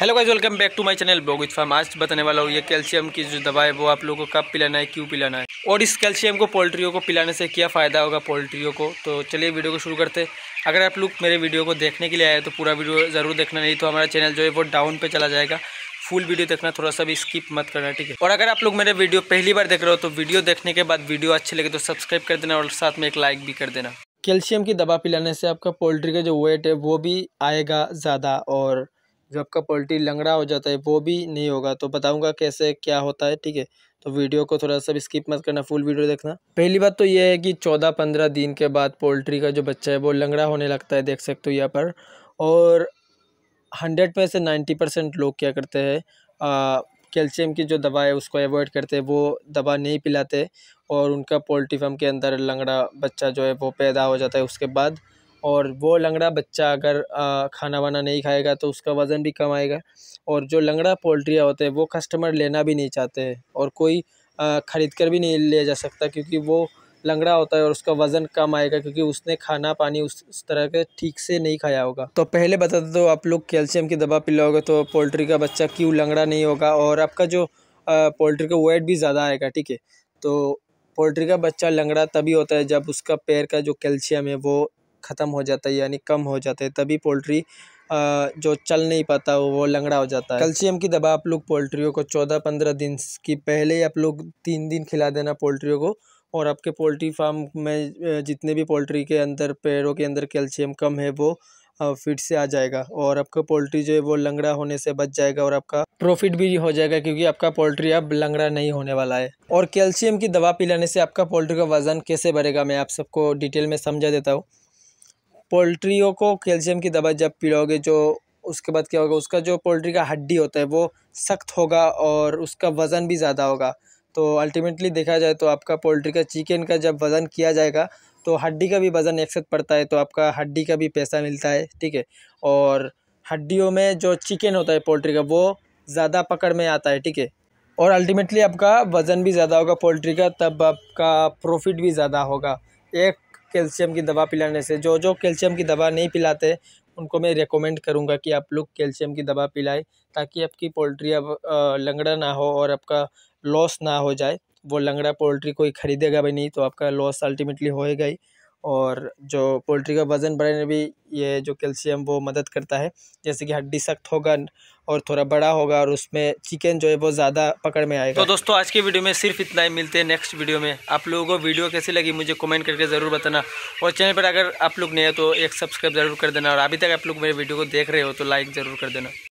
hello guys welcome back to my channel बोगित farm आज बताने वाला हूँ ये कैल्शियम की जो दवा है वो आप लोगों को कब पिलाना है क्यों पिलाना है और इस कैल्शियम को पोल्ट्रियों को पिलाने से क्या फ़ायदा होगा पोल्ट्रियों को तो चलिए वीडियो को शुरू करते अगर आप लोग मेरे वीडियो को देखने के लिए आए तो पूरा वीडियो ज़रूर देखना नहीं तो हमारा चैनल जो है वो डाउन पर चला जाएगा फुल वीडियो देखना थोड़ा सा भी स्किप मत करना ठीक है और अगर आप लोग मेरे वीडियो पहली बार देख रहे हो तो वीडियो देखने के बाद वीडियो अच्छी लगे तो सब्सक्राइब कर देना और साथ में एक लाइक भी कर देना कैल्शियम की दवा पिलाने से आपका पोल्ट्री का जो वेट है वो भी आएगा ज़्यादा और जो आपका पोल्ट्री लंगड़ा हो जाता है वो भी नहीं होगा तो बताऊँगा कैसे क्या होता है ठीक है तो वीडियो को थोड़ा सा स्किप मत करना फुल वीडियो देखना पहली बात तो ये है कि चौदह पंद्रह दिन के बाद पोल्ट्री का जो बच्चा है वो लंगड़ा होने लगता है देख सकते हो यहाँ पर और हंड्रेड में से नाइन्टी परसेंट लोग क्या करते हैं कैल्शियम की जो दवा है उसको अवॉइड करते हैं वो दवा नहीं पिलाते और उनका पोल्ट्री फार्म के अंदर लंगड़ा बच्चा जो है वो पैदा हो जाता है उसके बाद और वो लंगड़ा बच्चा अगर खाना वाना नहीं खाएगा तो उसका वज़न भी कम आएगा और जो लंगड़ा पोल्ट्रिया होते हैं वो कस्टमर लेना भी नहीं चाहते हैं और कोई ख़रीद कर भी नहीं ले जा सकता क्योंकि वो लंगड़ा होता है और उसका वज़न कम आएगा क्योंकि उसने खाना पानी उस, उस तरह के ठीक से नहीं खाया होगा तो पहले बता दो आप लोग कैल्शियम की दवा पिलाओगे तो पोल्ट्री का बच्चा क्यों लंगड़ा नहीं होगा और आपका जो पोल्ट्री का वेट भी ज़्यादा आएगा ठीक है तो पोल्ट्री का बच्चा लंगड़ा तभी होता है जब उसका पैर का जो कैल्शियम है वो ख़त्म हो जाता है यानी कम हो जाता है तभी पोल्ट्री जो चल नहीं पाता वो लंगड़ा हो जाता है कैल्शियम की दवा आप लोग पोल्ट्रियों को चौदह पंद्रह दिन की पहले ही आप लोग तीन दिन खिला देना पोल्ट्रियों को और आपके पोल्ट्री फार्म में जितने भी पोल्ट्री के अंदर पैरों के अंदर कैल्शियम कम है वो फिट से आ जाएगा और आपका पोल्ट्री जो है वो लंगड़ा होने से बच जाएगा और आपका प्रॉफिट भी हो जाएगा क्योंकि आपका पोल्ट्री अब लंगड़ा नहीं होने वाला है और कैल्शियम की दवा पिलाने से आपका पोल्ट्री का वज़न कैसे बढ़ेगा मैं आप सबको डिटेल में समझा देता हूँ पोल्ट्रियों को कैल्शियम की दवा जब पिलाओगे जो उसके बाद क्या होगा उसका जो पोल्ट्री का हड्डी होता है वो सख्त होगा और उसका वज़न भी ज़्यादा होगा तो अल्टीमेटली देखा जाए तो आपका पोल्ट्री का चिकन का जब वज़न किया जाएगा तो हड्डी का भी वज़न एक साथ पड़ता है तो आपका हड्डी का भी पैसा मिलता है ठीक है और हड्डियों में जो चिकन होता है पोल्ट्री का वो ज़्यादा पकड़ में आता है ठीक है और अल्टीमेटली आपका वज़न भी ज़्यादा होगा पोल्ट्री का तब आपका प्रॉफिट भी ज़्यादा होगा एक कैल्शियम की दवा पिलाने से जो जो कैल्शियम की दवा नहीं पिलाते उनको मैं रिकमेंड करूँगा कि आप लोग कैल्शियम की दवा पिलाएं ताकि आपकी पोल्ट्री अब लंगड़ा ना हो और आपका लॉस ना हो जाए वो लंगड़ा पोल्ट्री कोई ख़रीदेगा भी नहीं तो आपका लॉस अल्टीमेटली होएगा ही और जो पोल्ट्री का वज़न बढ़ाने में भी ये जो कैल्शियम वो मदद करता है जैसे कि हड्डी सख्त होगा और थोड़ा बड़ा होगा और उसमें चिकन जो है वो ज़्यादा पकड़ में आएगा तो दोस्तों आज की वीडियो में सिर्फ इतना ही मिलते हैं नेक्स्ट वीडियो में आप लोगों को वीडियो कैसी लगी मुझे कमेंट करके ज़रूर बताना और चैनल पर अगर आप लोग नए हो तो एक सब्सक्राइब ज़रूर कर देना और अभी तक आप लोग मेरे वीडियो को देख रहे हो तो लाइक ज़रूर कर देना